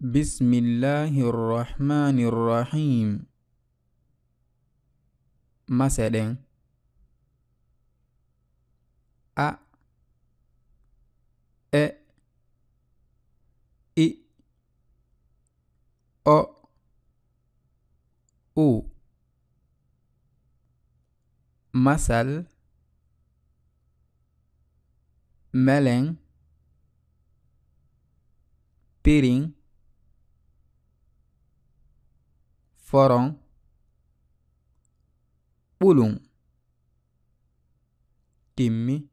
بسم الله الرحمن الرحيم مثلا أ أ إ أو مثل ملن بيرين Farang. Poulong. Timi.